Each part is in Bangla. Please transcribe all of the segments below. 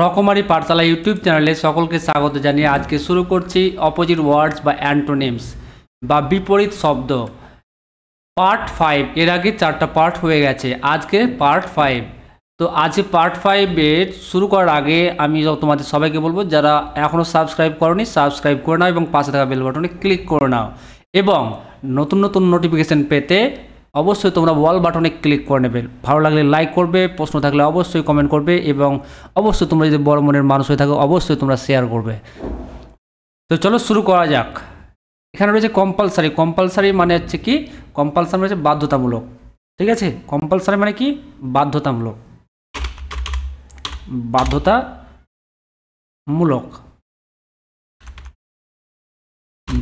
রকমারি পাঠশালা ইউটিউব চ্যানেলে সকলকে স্বাগত জানিয়ে আজকে শুরু করছি অপোজিট ওয়ার্ডস বা অ্যান্টোনিমস বা বিপরীত শব্দ পার্ট ফাইভ এর আগে চারটা পার্ট হয়ে গেছে আজকে পার্ট ফাইভ তো আজ পার্ট ফাইভের শুরু করার আগে আমি তোমাদের সবাইকে বলবো যারা এখনও সাবস্ক্রাইব করনি সাবস্ক্রাইব করে নাও এবং পাশে থাকা বেল বাটনে ক্লিক করে নাও এবং নতুন নতুন নোটিফিকেশান পেতে অবশ্যই তোমরা ওয়াল বাটনে ক্লিক করে নেবে ভালো লাগলে লাইক করবে প্রশ্ন থাকলে অবশ্যই কমেন্ট করবে এবং অবশ্যই তোমরা যদি বড় মনের মানুষ হয়ে থাকো অবশ্যই তোমরা শেয়ার করবে তো চলো শুরু করা যাক এখানে রয়েছে কম্পালসারি কম্পালসারি মানে হচ্ছে কি কম্পালসারি মানে রয়েছে বাধ্যতামূলক ঠিক আছে কম্পালসারি মানে কি বাধ্যতামূলক বাধ্যতামূলক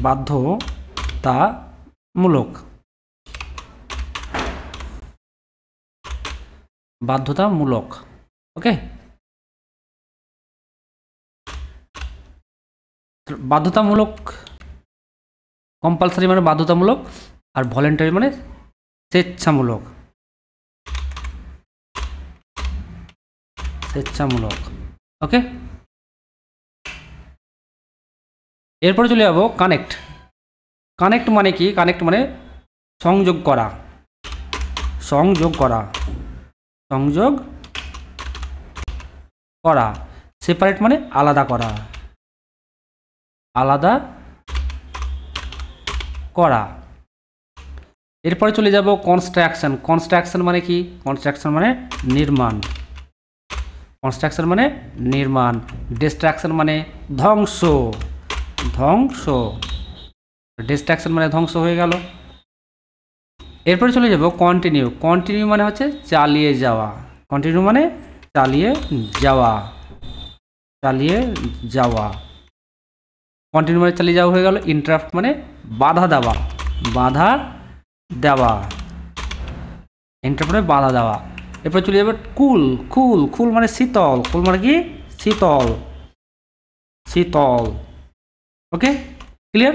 বাধ্যতামূলক বাধ্যতামূলক ওকে বাধ্যতামূলক কম্পালসারি মানে বাধ্যতামূলক আর ভলেন্টারি মানে স্বেচ্ছামূলক স্বেচ্ছামূলক ওকে এরপরে চলে যাবো কানেক্ট কানেক্ট মানে কি কানেক্ট মানে সংযোগ করা সংযোগ করা সংযোগ করা সেপারেট মানে আলাদা করা আলাদা করা এরপরে চলে যাব কনস্ট্রাকশন কনস্ট্রাকশন মানে কি কনস্ট্রাকশন মানে নির্মাণ কনস্ট্রাকশন মানে নির্মাণ ডিস্ট্রাকশন মানে ধ্বংস ধ্বংস ডিস্ট্রাকশন মানে ধ্বংস হয়ে গেল এরপরে চলে যাব কন্টিনিউ কন্টিনিউ মানে হচ্ছে চালিয়ে যাওয়া কন্টিনিউ মানে চালিয়ে যাওয়া চালিয়ে যাওয়া কন্টিনিউ মানে চালিয়ে যাওয়া হয়ে গেল ইন্টারাপ্ট মানে বাধা দেওয়া বাধা দেওয়া ইন্টারাপ্ট মানে বাধা দেওয়া এরপরে চলে যাবে কুল কুল কুল মানে শীতল কুল মানে কি শীতল শীতল ওকে ক্লিয়ার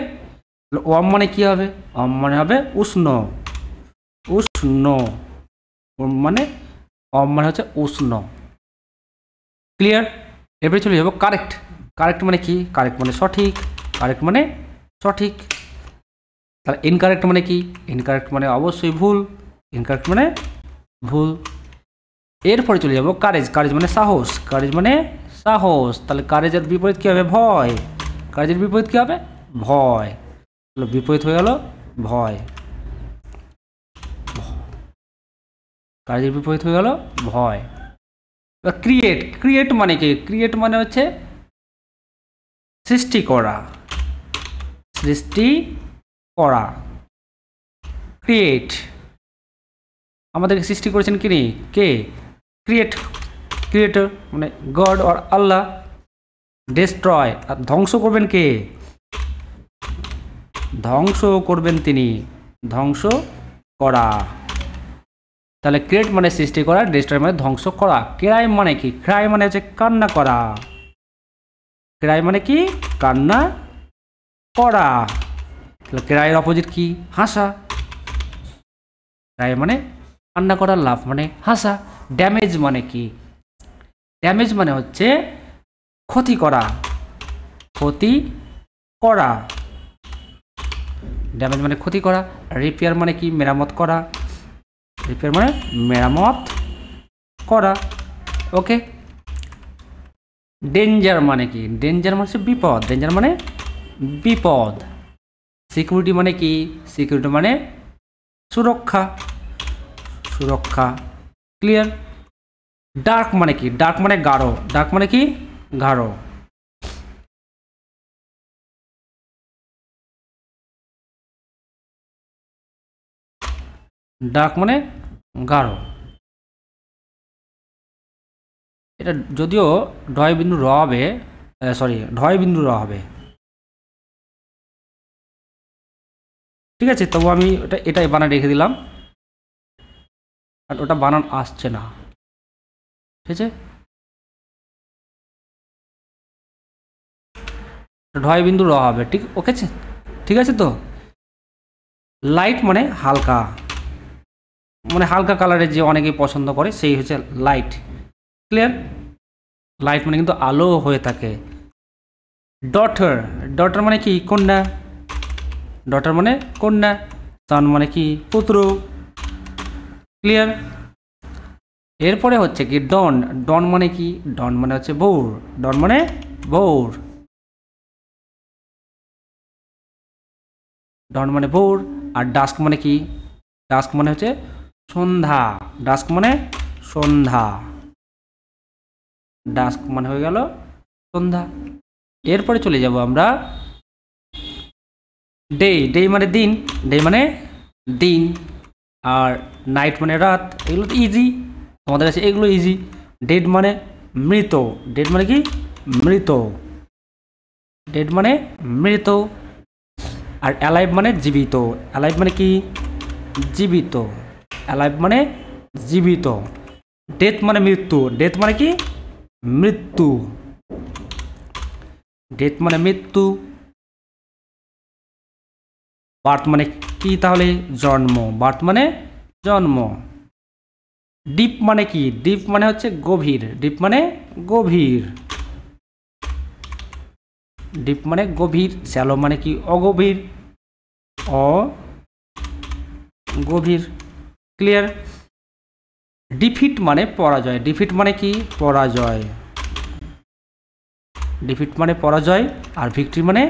ওয়াম মানে কি হবে ওয়াম মানে হবে উষ্ণ উষ্ণ মানে মানে হচ্ছে উষ্ণ ক্লিয়ার এবারে চলে যাবো কারেক্ট কারেক্ট মানে কি কারেক্ট মানে সঠিক কারেক্ট মানে সঠিক তাহলে ইনকারেক্ট মানে কি ইনকারেক্ট মানে অবশ্যই ভুল ইনকারেক্ট মানে ভুল এরপরে চলে যাবো কারেজ কারেজ মানে সাহস কারেজ মানে সাহস তাহলে কারেজের বিপরীত কী হবে ভয় কারেজের বিপরীত কী হবে ভয় বিপরীত হয়ে গেল ভয় কাজের বিপরীত হয়ে গেল ভয় বা ক্রিয়েট ক্রিয়েট মানে কি ক্রিয়েট মানে হচ্ছে সৃষ্টি করা সৃষ্টি করা ক্রিয়েট আমাদেরকে সৃষ্টি করেছেন কিনি কে ক্রিয়েট ক্রিয়েটর মানে গড অর আল্লাহ ডেস্ট্রয় আর ধ্বংস করবেন কে ধ্বংস করবেন তিনি ধ্বংস করা তাহলে ক্রিয়েট মানে সৃষ্টি করা ডিস্ট্রয় মানে ধ্বংস করা ক্রাই মানে কি ক্রাই মানে হচ্ছে কান্না করা ক্রাই মানে কি কান্না করা তাহলে ক্রাইয়ের অপোজিট কি হাসা ক্রাই মানে কান্না করা লাভ মানে হাসা ড্যামেজ মানে কি ড্যামেজ মানে হচ্ছে ক্ষতি করা ক্ষতি করা ড্যামেজ মানে ক্ষতি করা রিপেয়ার মানে কি মেরামত করা রিপেয়ার মানে মেরামত করা ওকে ডেঞ্জার মানে কি ডেঞ্জার মানে বিপদ ডেঞ্জার মানে বিপদ সিকিউরিটি মানে কি সিকিউরিটি মানে সুরক্ষা সুরক্ষা ক্লিয়ার ডার্ক মানে কি ডার্ক মানে গাঢ় ডার্ক মানে কি গাঢ় ডার্ক মানে গাঢ় এটা যদিও ঢয় বিন্দু র হবে সরি ঢয় বিন্দু র হবে ঠিক আছে তবু আমি ওটা এটাই বানা রেখে দিলাম আর ওটা বানান আসছে না ঠিক আছে ঢয় বিন্দু র হবে ঠিক ওকে ঠিক আছে তো লাইট মানে হালকা মানে হালকা কালারের যে অনেকেই পছন্দ করে সেই হচ্ছে লাইট ক্লিয়ার লাইট মানে কিন্তু আলো হয়ে থাকে ডটার ডটার মানে কি কন্যা ডটার মানে কন্যা সান মানে কি পুত্র ক্লিয়ার এরপরে হচ্ছে কি ডন ডন মানে কি ডন মানে হচ্ছে বৌর ডন মানে বৌর ডন মানে বৌর আর ডাস্ক মানে কি ডাস্ক মানে হচ্ছে সন্ধ্যা ডাস্ক মানে সন্ধ্যা ডাস্ক মানে হয়ে গেল সন্ধ্যা এরপরে চলে যাব আমরা ডে ডে মানে দিন ডে মানে দিন আর নাইট মানে রাত এগুলো তো ইজি তোমাদের কাছে এগুলো ইজি ডেড মানে মৃত ডেড মানে কি মৃত ডেড মানে মৃত আর অ্যালাইভ মানে জীবিত অ্যালাইভ মানে কি জীবিত অ্যালাইভ মানে জীবিত ডেথ মানে মৃত্যু ডেথ মানে কি মৃত্যু ডেথ মানে মৃত্যু বার্থ মানে কি তাহলে জন্ম বার্থ মানে জন্ম ডিপ মানে কি ডিপ মানে হচ্ছে গভীর ডিপ মানে গভীর ডিপ মানে গভীর শ্যালো মানে কি অগভীর অ গভীর ক্লিয়ার ডিফিট মানে পরাজয় ডিফিট মানে কি পরাজয় ডিফিট মানে পরাজয় আর ভিক্টরি মানে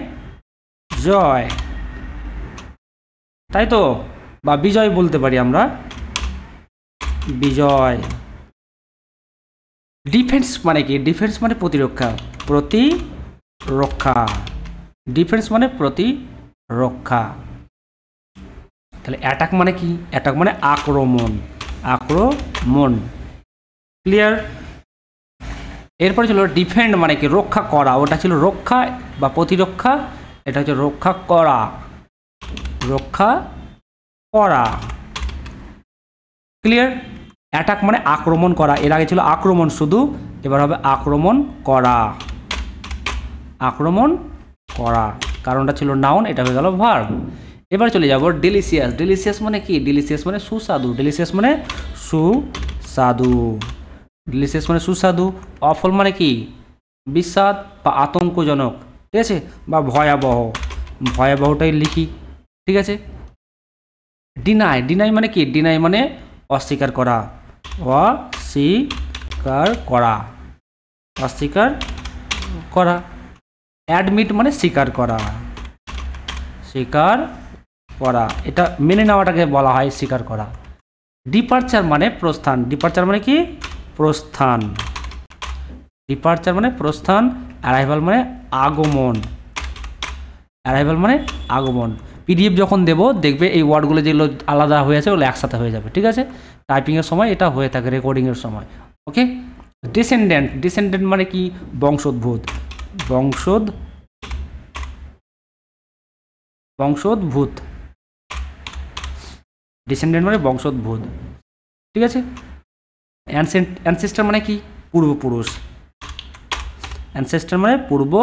জয় তাই তো বা বিজয় বলতে পারি আমরা বিজয় ডিফেন্স মানে কি ডিফেন্স মানে প্রতিরক্ষা প্রতিরক্ষা ডিফেন্স মানে প্রতিরক্ষা তাহলে অ্যাটাক মানে কি অ্যাটাক মানে আক্রমণ আক্রমণ ক্লিয়ার এরপরে ছিল ডিফেন্ড মানে কি রক্ষা করা ওটা ছিল রক্ষা বা প্রতিরক্ষা এটা হচ্ছে রক্ষা করা রক্ষা করা ক্লিয়ার অ্যাটাক মানে আক্রমণ করা এর আগে ছিল আক্রমণ শুধু এবার হবে আক্রমণ করা আক্রমণ করা কারণটা ছিল নাউন এটা হয়ে গেল ভার্ব এবার চলে যাব ডিলিসিয়াস ডিলিসিয়াস মানে কি ডিলিসিয়াস মানে সুস্বাদু ডিলিসিয়াস মানে সুস্বাদু ডিলিসিয়াস মানে সুস্বাদু অফল মানে কি বিস্বাদ বা আতঙ্কজনক ঠিক আছে বা ভয়াবহ ভয়াবহটাই লিখি ঠিক আছে ডিনাই ডিনাই মানে কি ডিনাই মানে অস্বীকার করা অস্বীকার করা অস্বীকার করা অ্যাডমিট মানে স্বীকার করা স্বীকার করা এটা মেনে নেওয়াটাকে বলা হয় স্বীকার করা ডিপার্চার মানে প্রস্থান ডিপার্চার মানে কি প্রস্থান ডিপার্চার মানে প্রস্থান অ্যারাইভাল মানে আগমন অ্যারাইভাল মানে আগমন পিডিএফ যখন দেব দেখবে এই ওয়ার্ডগুলো যেগুলো আলাদা হয়ে আছে ওগুলো একসাথে হয়ে যাবে ঠিক আছে টাইপিংয়ের সময় এটা হয়ে থাকে রেকর্ডিংয়ের সময় ওকে ডিসেন্ডেন্ট ডিসেন্ডেন্ট মানে কি বংশোদ্ভূত বংশোদ্ বংশোদ্ভূত ডিসেন্ডেন্ট মানে বংশোদ্ভূত ঠিক আছে অ্যানসেস্টার মানে কি পূর্বপুরুষ অ্যানসেস্টার মানে পূর্ব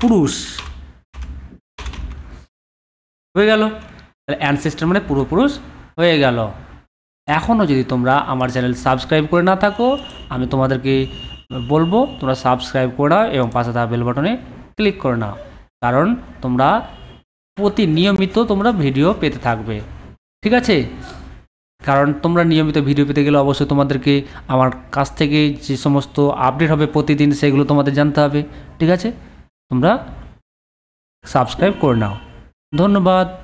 পুরুষ হয়ে গেল তাহলে অ্যানসেস্টার মানে পূর্বপুরুষ হয়ে গেল এখনও যদি তোমরা আমার চ্যানেল সাবস্ক্রাইব করে না থাকো আমি তোমাদেরকে বলবো তোমরা সাবস্ক্রাইব করে নাও এবং পাশে থাকা বেল বাটনে ক্লিক করে নাও কারণ তোমরা প্রতি নিয়মিত তোমরা ভিডিও পেতে থাকবে ঠিক আছে কারণ তোমরা নিয়মিত ভিডিও পেতে গেলে অবশ্যই তোমাদেরকে আমার কাছ থেকে যে সমস্ত আপডেট হবে প্রতিদিন সেগুলো তোমাদের জানতে হবে ঠিক আছে তোমরা সাবস্ক্রাইব করে নাও ধন্যবাদ